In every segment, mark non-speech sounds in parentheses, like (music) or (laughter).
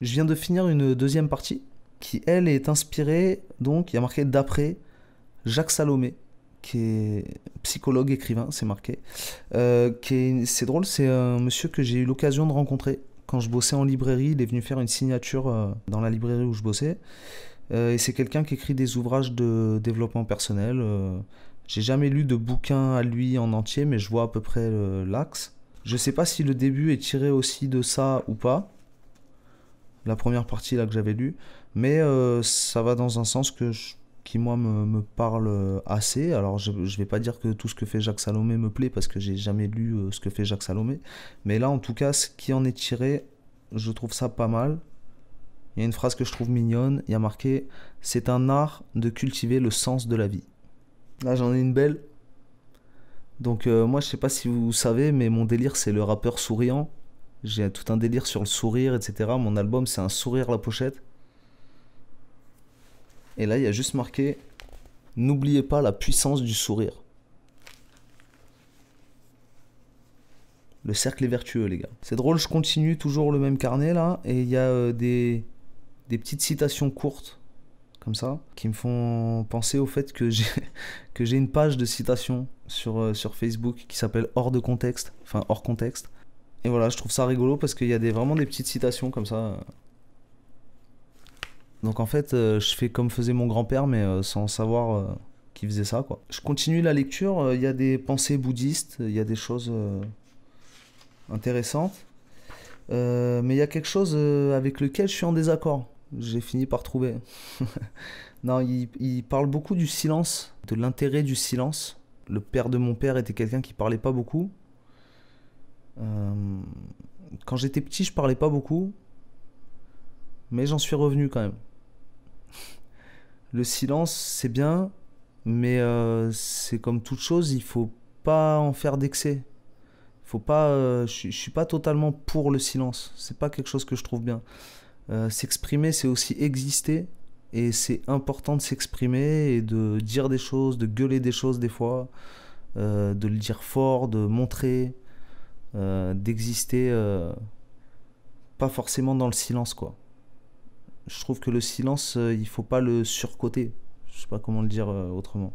Je viens de finir une deuxième partie qui, elle, est inspirée, donc, il y a marqué d'après Jacques Salomé, qui est psychologue, écrivain, c'est marqué. Euh, c'est drôle, c'est un monsieur que j'ai eu l'occasion de rencontrer quand je bossais en librairie. Il est venu faire une signature euh, dans la librairie où je bossais. Euh, et c'est quelqu'un qui écrit des ouvrages de développement personnel. Euh, j'ai jamais lu de bouquin à lui en entier, mais je vois à peu près euh, l'axe. Je sais pas si le début est tiré aussi de ça ou pas. La première partie là que j'avais lue. Mais ça va dans un sens que qui moi me, parle assez. Alors je, ne vais pas dire que tout ce que fait Jacques Salomé me plaît parce que j'ai jamais lu ce que fait Jacques Salomé. Mais là en tout cas ce qui en est tiré, je trouve ça pas mal. Il y a une phrase que je trouve mignonne, il y a marqué C'est un art de cultiver le sens de la vie. Là, j'en ai une belle. Donc, euh, moi, je sais pas si vous savez, mais mon délire, c'est le rappeur souriant. J'ai tout un délire sur le sourire, etc. Mon album, c'est un sourire la pochette. Et là, il y a juste marqué N'oubliez pas la puissance du sourire. Le cercle est vertueux, les gars. C'est drôle, je continue toujours le même carnet là, et il y a euh, des, petites citations courtes, comme ça, qui me font penser au fait que j'ai, (laughs) que j'ai une page de citations sur, euh, sur Facebook qui s'appelle Hors de contexte, enfin hors contexte. Et voilà, je trouve ça rigolo parce qu'il y a des, vraiment des petites citations comme ça. Donc en fait, euh, je fais comme faisait mon grand-père, mais euh, sans savoir qui faisait ça, quoi. Je continue la lecture, il y a des pensées bouddhistes, il y a des choses intéressantes. mais il y a quelque chose avec lequel je suis en désaccord j'ai fini par trouver. (laughs) non, il, parle beaucoup du silence, de l'intérêt du silence. Le père de mon père était quelqu'un qui parlait pas beaucoup. Euh, quand j'étais petit, je parlais pas beaucoup, mais j'en suis revenu quand même. (laughs) Le silence, c'est bien, mais euh, c'est comme toute chose, il faut pas en faire d'excès. Faut pas, euh, je suis pas totalement pour le silence. C'est pas quelque chose que je trouve bien. Euh, s'exprimer, c'est aussi exister. Et c'est important de s'exprimer et de dire des choses, de gueuler des choses des fois, euh, de le dire fort, de montrer, euh, d'exister pas forcément dans le silence, quoi. Je trouve que le silence, il faut pas le surcoter. Je sais pas comment le dire autrement.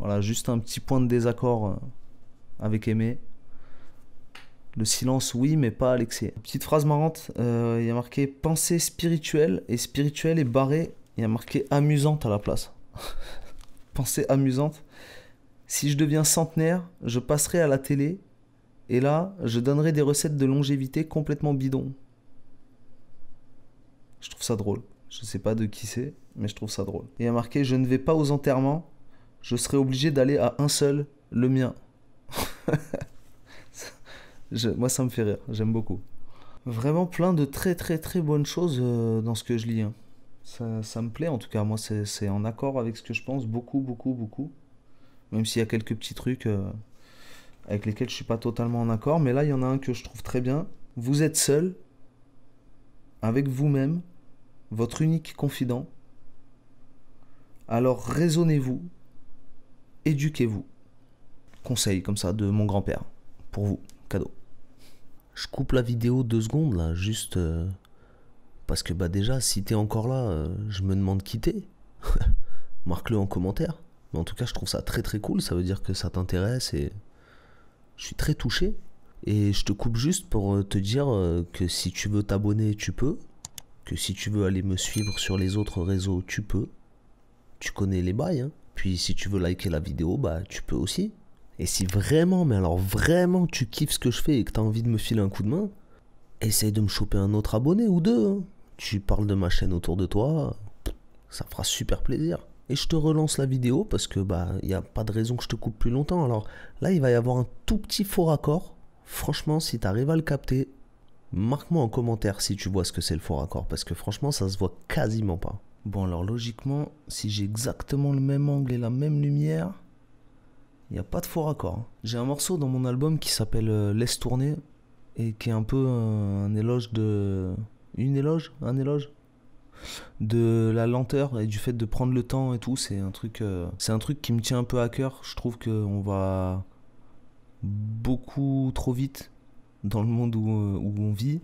Voilà, juste un petit point de désaccord avec Aimé. Le silence, oui, mais pas à Petite phrase marrante, euh, il y a marqué pensée spirituelle et spirituelle est barré. Il y a marqué amusante à la place. (laughs) pensée amusante. Si je deviens centenaire, je passerai à la télé et là, je donnerai des recettes de longévité complètement bidon. Je trouve ça drôle. Je ne sais pas de qui c'est, mais je trouve ça drôle. Il y a marqué Je ne vais pas aux enterrements, je serai obligé d'aller à un seul, le mien. (laughs) moi, ça me fait rire, j'aime beaucoup. Vraiment plein de très très très bonnes choses euh, dans ce que je lis. Hein. Ça, ça, me plaît en tout cas, moi c'est en accord avec ce que je pense, beaucoup, beaucoup, beaucoup. Même s'il y a quelques petits trucs euh, avec lesquels je suis pas totalement en accord, mais là il y en a un que je trouve très bien. Vous êtes seul, avec vous-même, votre unique confident. Alors raisonnez-vous, éduquez-vous. Conseil comme ça de mon grand-père, pour vous, cadeau. Je coupe la vidéo deux secondes là, juste euh, parce que bah déjà, si t'es encore là, euh, je me demande qui t'es. (laughs) Marque-le en commentaire. Mais en tout cas, je trouve ça très très cool. Ça veut dire que ça t'intéresse et je suis très touché. Et je te coupe juste pour euh, te dire que si tu veux t'abonner, tu peux. Que si tu veux aller me suivre sur les autres réseaux, tu peux. Tu connais les bails. Hein. Puis si tu veux liker la vidéo, bah tu peux aussi. Et si vraiment, mais alors vraiment tu kiffes ce que je fais et que tu as envie de me filer un coup de main, essaye de me choper un autre abonné ou deux. Hein. Tu parles de ma chaîne autour de toi, ça fera super plaisir. Et je te relance la vidéo parce que bah il n'y a pas de raison que je te coupe plus longtemps. Alors là il va y avoir un tout petit faux raccord. Franchement, si tu arrives à le capter, marque-moi en commentaire si tu vois ce que c'est le faux raccord parce que franchement ça se voit quasiment pas. Bon alors logiquement, si j'ai exactement le même angle et la même lumière, il n'y a pas de faux raccord. Hein. J'ai un morceau dans mon album qui s'appelle euh, Laisse tourner et qui est un peu euh, un, éloge de. Une éloge Un éloge de la lenteur et du fait de prendre le temps et tout c'est un truc euh, un truc qui me tient un peu à cœur je trouve que on va beaucoup trop vite dans le monde où, on vit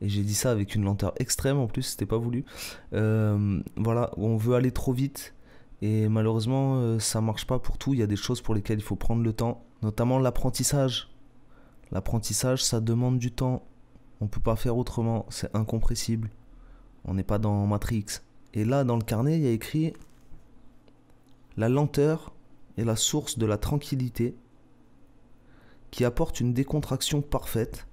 et j'ai dit ça avec une lenteur extrême en plus, c'était pas voulu. voilà, on veut aller trop vite et malheureusement, euh, ça marche pas pour tout. Il y a des choses pour lesquelles il faut prendre le temps, notamment l'apprentissage. L'apprentissage, ça demande du temps. On ne peut pas faire autrement. C'est incompressible. On n'est pas dans Matrix. Et là, dans le carnet, il y a écrit La lenteur est la source de la tranquillité qui apporte une décontraction parfaite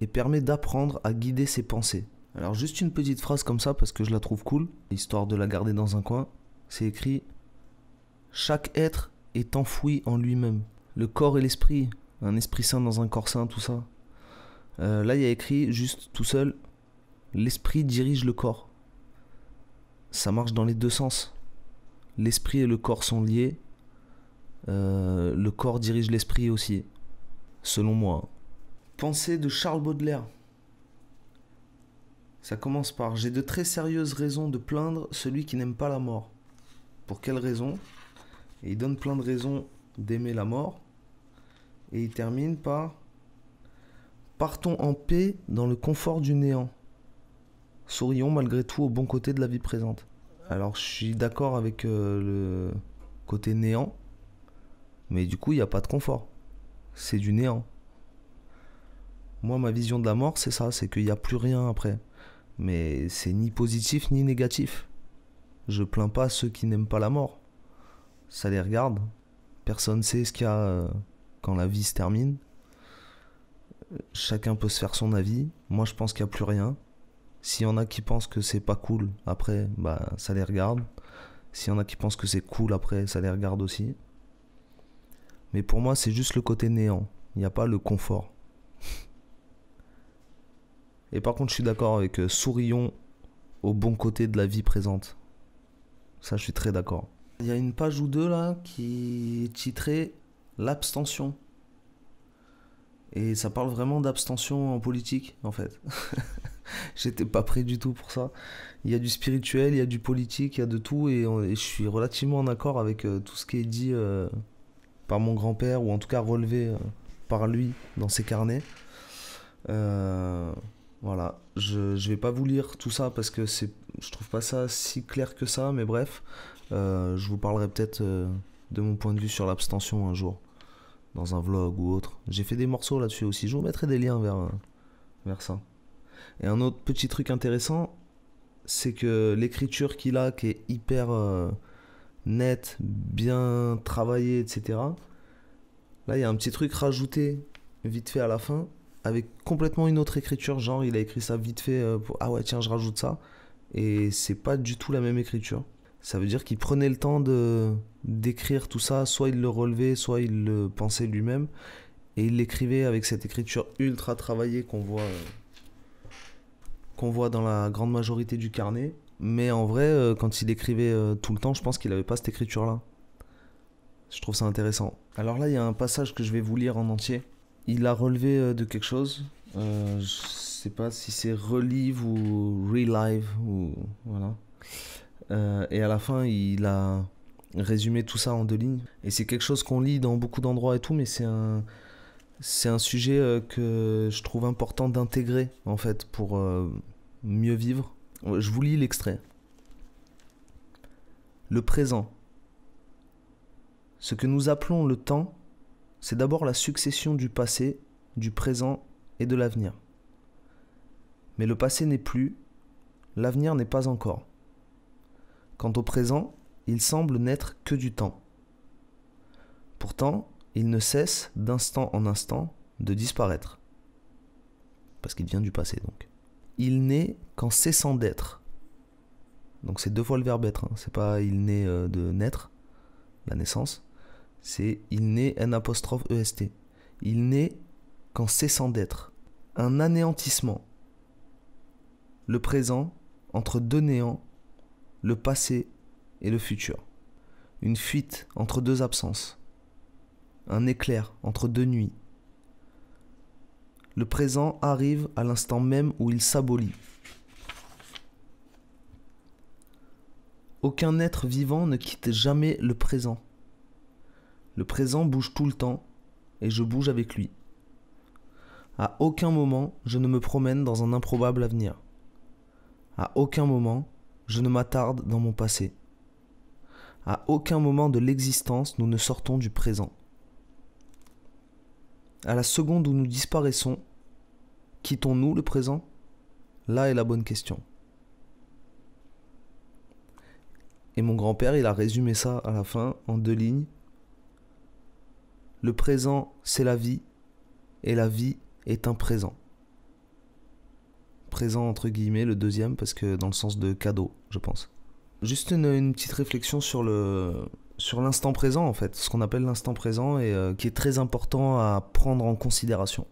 et permet d'apprendre à guider ses pensées. Alors juste une petite phrase comme ça parce que je la trouve cool, histoire de la garder dans un coin c'est écrit Chaque être est enfoui en lui-même. Le corps et l'esprit, un esprit saint dans un corps saint, tout ça. Euh, là, il y a écrit juste tout seul L'esprit dirige le corps. Ça marche dans les deux sens. L'esprit et le corps sont liés. Euh, le corps dirige l'esprit aussi, selon moi. Pensée de Charles Baudelaire. Ça commence par J'ai de très sérieuses raisons de plaindre celui qui n'aime pas la mort. Pour quelle raison Et il donne plein de raisons d'aimer la mort. Et il termine par Partons en paix dans le confort du néant. Sourions malgré tout au bon côté de la vie présente. Alors je suis d'accord avec euh, le côté néant, mais du coup il n'y a pas de confort. C'est du néant. Moi ma vision de la mort c'est ça, c'est qu'il n'y a plus rien après. Mais c'est ni positif ni négatif. Je plains pas ceux qui n'aiment pas la mort. Ça les regarde. Personne sait ce qu'il y a euh, quand la vie se termine. Chacun peut se faire son avis. Moi, je pense qu'il n'y a plus rien. S'il y en a qui pensent que c'est pas cool, après, bah, ça les regarde. S'il y en a qui pensent que c'est cool, après, ça les regarde aussi. Mais pour moi, c'est juste le côté néant. Il n'y a pas le confort. Et par contre, je suis d'accord avec euh, sourions au bon côté de la vie présente. Ça, je suis très d'accord. Il y a une page ou deux là qui est titrée L'abstention. Et ça parle vraiment d'abstention en politique, en fait. (laughs) J'étais pas prêt du tout pour ça. Il y a du spirituel, il y a du politique, il y a de tout. Et, je suis relativement en accord avec euh, tout ce qui est dit euh, par mon grand-père, ou en tout cas relevé euh, par lui dans ses carnets. Euh voilà, je, vais pas vous lire tout ça parce que c'est, je trouve pas ça si clair que ça, mais bref, euh, je vous parlerai peut-être euh, de mon point de vue sur l'abstention un jour, dans un vlog ou autre. J'ai fait des morceaux là-dessus aussi, je vous mettrai des liens vers, euh, vers ça. Et un autre petit truc intéressant, c'est que l'écriture qu'il a, qui est hyper nette, bien travaillée, etc., là il y a un petit truc rajouté vite fait à la fin avec complètement une autre écriture. Genre, il a écrit ça vite fait euh, pour Ah ouais, tiens, je rajoute ça. Et c'est pas du tout la même écriture. Ça veut dire qu'il prenait le temps de d'écrire tout ça, soit il le relevait, soit il le pensait lui-même. Et il l'écrivait avec cette écriture ultra travaillée qu'on voit, euh, qu'on voit dans la grande majorité du carnet. Mais en vrai, euh, quand il écrivait tout le temps, je pense qu'il avait pas cette écriture-là. Je trouve ça intéressant. Alors là, il y a un passage que je vais vous lire en entier il a relevé euh, de quelque chose. Euh, je sais pas si c'est relive ou relive ou voilà. Euh, et à la fin, il a résumé tout ça en deux lignes. Et c'est quelque chose qu'on lit dans beaucoup d'endroits et tout, mais c'est un c'est un sujet euh, que je trouve important d'intégrer en fait pour mieux vivre. Je vous lis l'extrait. Le présent. Ce que nous appelons le temps c'est d'abord la succession du passé, du présent et de l'avenir. Mais le passé n'est plus, l'avenir n'est pas encore. Quant au présent, il semble n'être que du temps. Pourtant, il ne cesse d'instant en instant de disparaître. Parce qu'il vient du passé donc. Il n'est qu'en cessant d'être. Donc c'est deux fois le verbe être, hein. c'est pas il naît euh, de naître, la naissance, c'est il n'est un apostrophe EST. Il n'est qu'en cessant d'être. Un anéantissement. Le présent entre deux néants, le passé et le futur. Une fuite entre deux absences. Un éclair entre deux nuits. Le présent arrive à l'instant même où il s'abolit. Aucun être vivant ne quitte jamais le présent. Le présent bouge tout le temps et je bouge avec lui. À aucun moment je ne me promène dans un improbable avenir. À aucun moment je ne m'attarde dans mon passé. À aucun moment de l'existence nous ne sortons du présent. À la seconde où nous disparaissons, quittons-nous le présent Là est la bonne question. Et mon grand-père, il a résumé ça à la fin en deux lignes. Le présent, c'est la vie, et la vie est un présent. Présent entre guillemets, le deuxième, parce que dans le sens de cadeau, je pense. Juste une, petite réflexion sur le sur l'instant présent en fait, ce qu'on appelle l'instant présent et euh, qui est très important à prendre en considération.